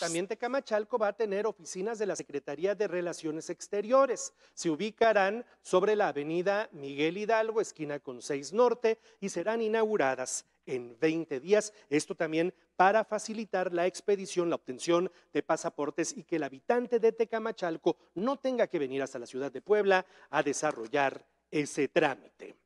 También Tecamachalco va a tener oficinas de la Secretaría de Relaciones Exteriores. Se ubicarán sobre la avenida Miguel Hidalgo, esquina con 6 Norte, y serán inauguradas en 20 días. Esto también para facilitar la expedición, la obtención de pasaportes y que el habitante de Tecamachalco no tenga que venir hasta la ciudad de Puebla a desarrollar ese trámite.